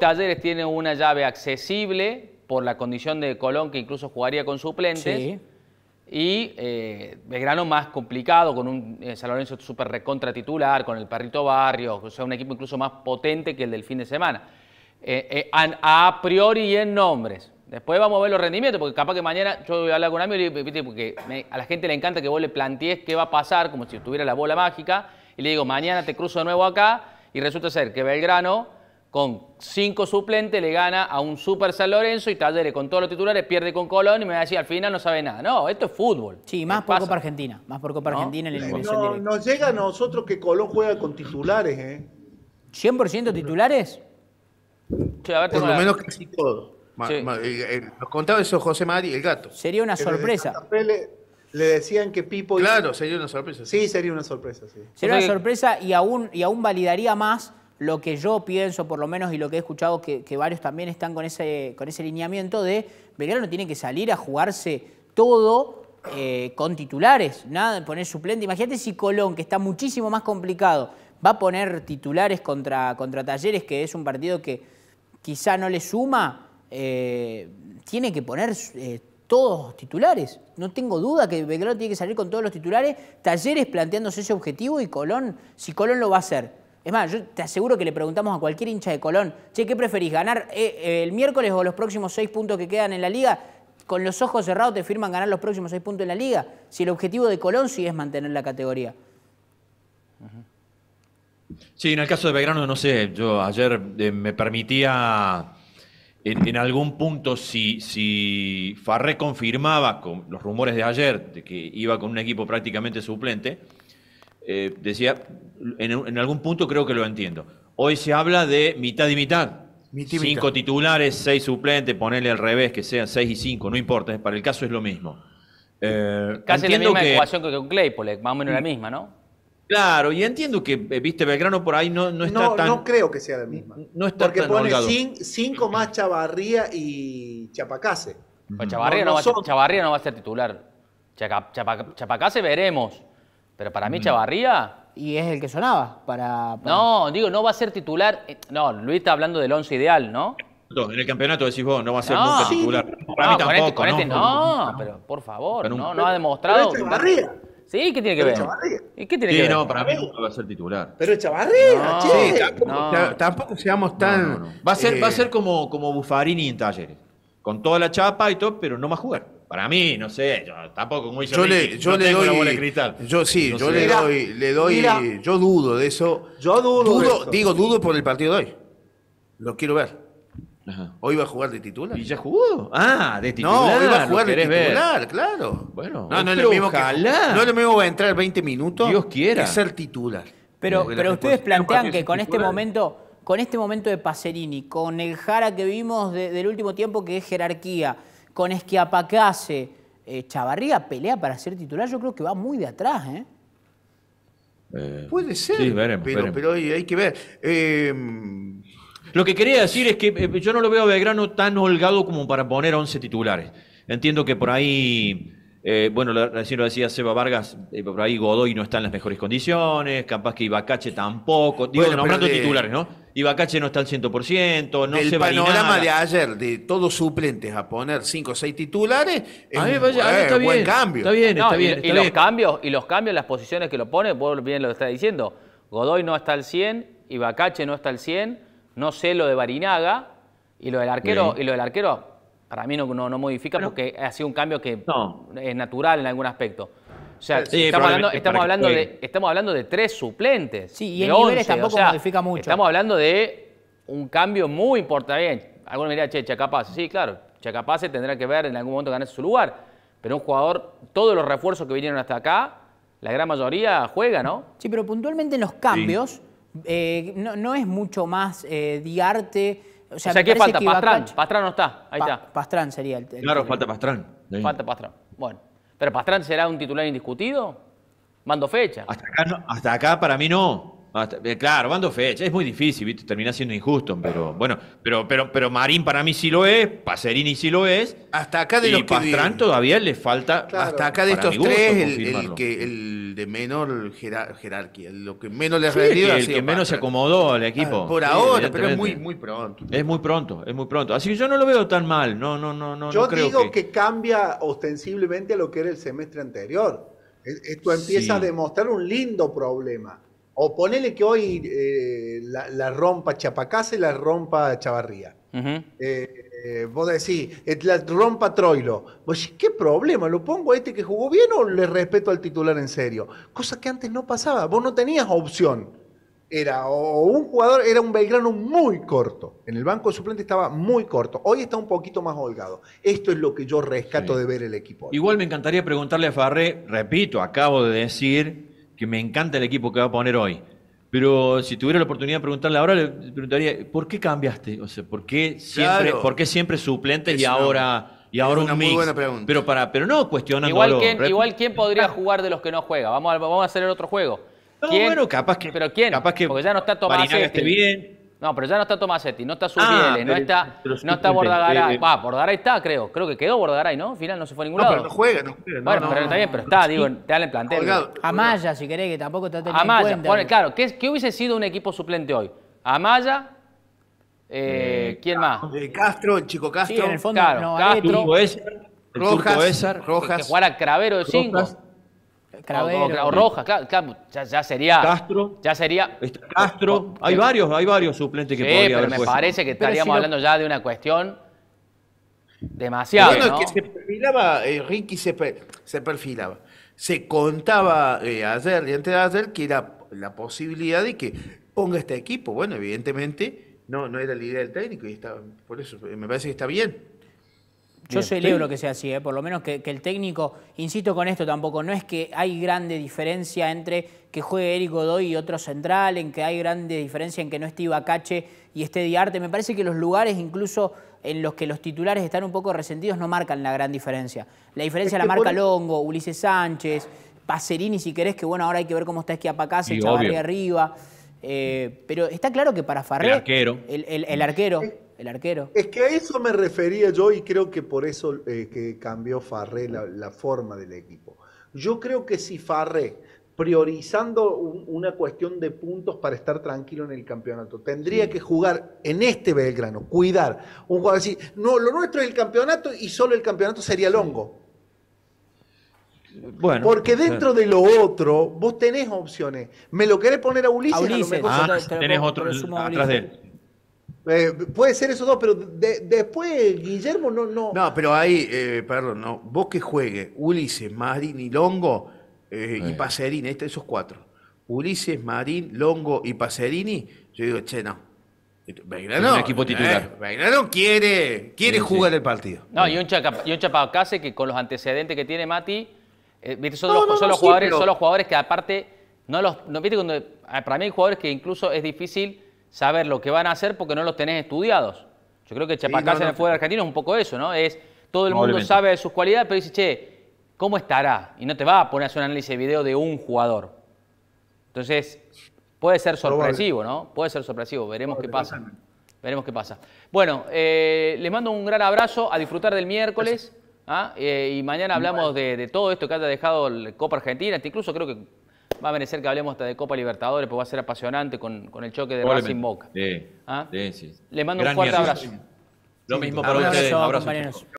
Talleres tiene una llave accesible por la condición de Colón, que incluso jugaría con suplentes. Y Belgrano eh, más complicado, con un eh, San Lorenzo súper recontra titular, con el Perrito Barrio, o sea, un equipo incluso más potente que el del fin de semana. Eh, a, priori y en nombres. Después vamos a ver los rendimientos, porque capaz que mañana yo voy a hablar con un amigo y porque a la gente le encanta que vos le plantees qué va a pasar, como si tuviera la bola mágica, y le digo, mañana te cruzo de nuevo acá, y resulta ser que Belgrano con cinco suplentes, le gana a un Super San Lorenzo y Talleres con todos los titulares pierde con Colón y me va a decir al final no sabe nada. No, esto es fútbol. Sí, más por Copa Argentina, más por Copa Argentina en la no, Nos llega a nosotros que Colón juega con titulares, ¿eh? ¿100% titulares? por lo menos casi todo. nos contaba eso José Mari, el gato. Sería una sorpresa. Le, decían que Pipo... Claro, sería una sorpresa. Sí. sería una sorpresa, sí. Sería una sorpresa y aún, y aún validaría más lo que yo pienso, por lo menos, y lo que he escuchado que, varios también están con ese, con ese lineamiento de Belgrano tiene que salir a jugarse todo eh, con titulares, nada, poner suplente. Imagínate si Colón, que está muchísimo más complicado, va a poner titulares contra, contra Talleres, que es un partido que quizá no le suma, eh, tiene que poner eh, todos todos titulares. No tengo duda que Belgrano tiene que salir con todos los titulares, Talleres planteándose ese objetivo y Colón, si Colón lo va a hacer es más, yo te aseguro que le preguntamos a cualquier hincha de Colón, che, ¿qué preferís, ganar eh, eh, el miércoles o los próximos seis puntos que quedan en la liga? Con los ojos cerrados te firman ganar los próximos seis puntos en la liga, si el objetivo de Colón sí es mantener la categoría. Sí, en el caso de Belgrano, no sé, yo ayer eh, me permitía en, algún punto, si, si Farré confirmaba con los rumores de ayer de que iba con un equipo prácticamente suplente, decía, en, algún punto creo que lo entiendo. Hoy se habla de mitad y mitad. cinco titulares, seis suplentes, ponerle al revés, que sean seis y cinco, no importa, eh, para el caso es lo mismo. Eh, Casi la misma ecuación que con Claypole, más o menos la mm. misma, ¿no? Claro, y entiendo que, eh, viste, Belgrano por ahí no, está tan... No creo que sea la misma. Mm, no Porque pone cinco más Chavarría y Chapacase. Pues Chavarría no, va a ser titular. Chapacase veremos. Pero para mí mm. Chavarría y es el que sonaba para, No, digo, no va a ser titular. Eh, no, Luis está hablando del once ideal, ¿no? en el campeonato decís vos, no va a ser nunca titular. Para mí tampoco, ¿no? no, pero por favor, no, no ha demostrado. Pero Sí, ¿qué tiene que ver? ¿Y qué tiene sí, no, para mí nunca va a ser titular. Pero Chavarría, che. Sí, tampoco, seamos tan. Va a ser, va a eh, ser como, como Buffarini en Talleres. Con toda la chapa y todo, pero no más jugar. Para mí, no sé, yo tampoco muy yo le, yo no le doy, bola de cristal. Yo sí, yo le doy, le doy, yo dudo de eso. Yo dudo. digo, dudo por el partido de hoy. Lo quiero ver. Hoy va a jugar de titular. ¿Y ya jugó? Ah, de titular. No, va a jugar de titular, claro. Bueno, no, es lo mismo Que, no es lo mismo va a entrar 20 minutos. Dios quiera. ser titular. Pero, ustedes plantean que con este momento, con este momento de Paserini, con el Jara que vimos del último tiempo que es jerarquía con Esquiapacase, eh, Chavarría pelea para ser titular, yo creo que va muy de atrás, ¿eh? eh Puede ser, pero, pero hay, que ver. Em, lo que quería decir es que eh, yo no lo veo a Belgrano tan holgado como para poner 11 titulares. Entiendo que por ahí, eh, bueno, recién lo decía Seba Vargas, por ahí Godoy no está en las mejores condiciones, capaz que Ibacache tampoco, digo, nombrando titulares, ¿no? Ibacache no está al 100%, no El panorama de ayer, de todos suplentes a poner 5 o 6 titulares, es un, buen cambio. Está bien, está bien. y, los cambios, y los cambios, las posiciones que lo pone, vos bien lo está diciendo, Godoy no está al 100, y no está al 100, no sé lo de Barinaga, y lo del arquero, y lo del arquero para mí no, modifica porque ha sido un cambio que es natural en algún aspecto. O sea, estamos, hablando, de, tres suplentes. Sí, y el niveles tampoco modifica mucho. Estamos hablando de un cambio muy importante. Bien, algunos dirían, che, Chacapaz. Sí, claro, Chacapaz tendrá que ver en algún momento ganar su lugar. Pero un jugador, todos los refuerzos que vinieron hasta acá, la gran mayoría juega, ¿no? Sí, pero puntualmente en los cambios eh, no, es mucho más eh, diarte. O sea, ¿qué falta? Que Pastrán. Pastrán no está. Ahí está. Pastrán sería el. claro, falta Pastrán. Falta Pastrán. Bueno. ¿Pero Pastrán será un titular indiscutido? ¿Mando fecha? Hasta acá, para mí no. Eh, claro, mando fecha. Es muy difícil, ¿viste? termina siendo injusto, pero bueno, pero, pero, pero Marín para mí sí lo es, Pacerini sí lo es. Hasta acá de y los Pastrán todavía le falta. Hasta acá de estos tres, que, el de menor jerarquía, lo que menos le ha sí, El que menos se acomodó al equipo. por ahora, pero es muy, muy pronto. Es muy pronto, es muy pronto. Así que yo no lo veo tan mal, no, no, no, no. Yo digo que... cambia ostensiblemente lo que era el semestre anterior. Esto empieza a demostrar un lindo problema. O ponele que hoy eh, la, rompa Chapacase y la rompa Chavarría. Eh, vos decís, eh, la rompa Troilo. Vos ¿qué problema? ¿Lo pongo a este que jugó bien o le respeto al titular en serio? Cosa que antes no pasaba. Vos no tenías opción. Era o un jugador, era un Belgrano muy corto. En el banco de suplente estaba muy corto. Hoy está un poquito más holgado. Esto es lo que yo rescato de ver el equipo. Igual me encantaría preguntarle a Farré, repito, acabo de decir que me encanta el equipo que va a poner hoy. Pero si tuviera la oportunidad de preguntarle ahora, le preguntaría, ¿por qué cambiaste? O sea, ¿por qué siempre, suplentes ¿por qué siempre suplente y ahora... Y ahora un mix. Muy buena pregunta. Pero, para, pero no cuestionando. Igual, ¿quién, igual, ¿quién podría ah. jugar de los que no juega? Vamos a, vamos a hacer el otro juego. No, bueno, capaz que. ¿Pero quién? Capaz que Porque ya no está Tomás. Este. bien. No, pero ya no está Tomasetti, no está Subieles, ah, no está, no está Bordagaray. Va, eh, eh. Bordagaray está, creo. Creo que quedó Bordagaray, ¿no? Al final no se fue a ningún lado. pero no juega, no juega. Bueno, pero está bien, pero está, digo, te dan el plantel. Amaya, si querés, que tampoco está teniendo Amaya, en cuenta. Amaya, claro, ¿qué, hubiese sido un equipo suplente hoy? Amaya, eh, eh ¿quién más? Castro, el chico Castro. Sí, en el fondo, claro, Castro. Castro Rojas, Rojas. Que, Cravero de 5. O, roja, claro, ya, sería. Castro. Ya sería. Castro. Hay varios, hay varios suplentes que sí, pero me parece que estaríamos hablando ya de una cuestión demasiado. Bueno, que se perfilaba, eh, Ricky se, perfilaba. Se contaba eh, ayer y antes de ayer que era la posibilidad de que ponga este equipo. Bueno, evidentemente no, no era la idea del técnico y está, por eso eh, me parece que está bien. Yo celebro que sea así, ¿eh? por lo menos que, el técnico, insisto con esto tampoco, no es que hay grande diferencia entre que juegue Eric Godoy y otro central, en que hay grande diferencia en que no esté Ibacache y esté Diarte. Me parece que los lugares incluso en los que los titulares están un poco resentidos no marcan la gran diferencia. La diferencia la marca e- Longo, Ulises Sánchez, Pacerini si querés, que bueno, ahora hay que ver cómo está Esquiapacase, Chavarri arriba. Eh, pero está claro que para Farré, el arquero, el, el arquero eh, el arquero. Es que a eso me refería yo y creo que por eso eh, que cambió Farré la, forma del equipo. Yo creo que si Farré, priorizando una cuestión de puntos para estar tranquilo en el campeonato, tendría que jugar en este Belgrano, cuidar, un jugador así, no, lo nuestro es el campeonato y solo el campeonato sería Longo. Bueno, Porque dentro de lo otro, vos tenés opciones. ¿Me lo querés poner a Ulises? Ah, tenés otro atrás de él. Eh, puede ser esos dos, pero después Guillermo no, no. No, pero ahí, eh, perdón, no. Vos que juegue Ulises, Marín y Longo eh, y Pacerini, este, esos cuatro. Ulises, Marín, Longo y Pacerini, yo digo, che, no. Belgrano, un equipo titular. quiere, quiere jugar el partido. No, y un, Chapacase que con los antecedentes que tiene Mati, Son, los, jugadores, jugadores que aparte, no los, ¿viste? Cuando, para mí hay jugadores que incluso es difícil saber lo que van a hacer porque no los tenés estudiados. Yo creo que Chapacá en el fútbol argentino es un poco eso, ¿no? Es todo el mundo sabe de sus cualidades, pero dice, che, ¿cómo estará? Y no te va a poner a hacer un análisis de video de un jugador. Entonces, puede ser sorpresivo, ¿no? Puede ser sorpresivo, veremos qué pasa. Veremos qué pasa. Bueno, eh, les mando un gran abrazo, a disfrutar del miércoles. ¿ah? Eh, y mañana hablamos de, todo esto que haya dejado el Copa Argentina, incluso creo que va a merecer que hablemos hasta de Copa Libertadores, porque va a ser apasionante con, con el choque de Racing Boca. ¿Ah? Sí, Le mando un fuerte abrazo. Lo mismo para ustedes. Abrazo,